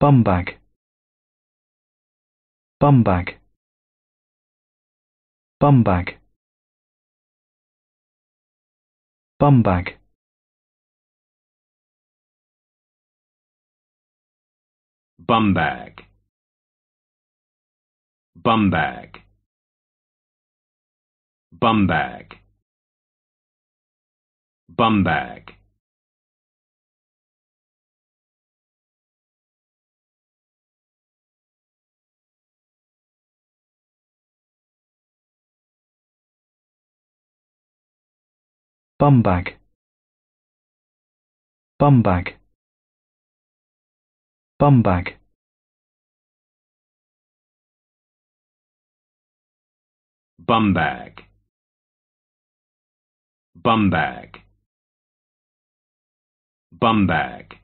bum bag bum bag bum bag bum bag bum bag bum bag bum bag bum bag bum bag bum bag bum bag bum bag bum bag bum bag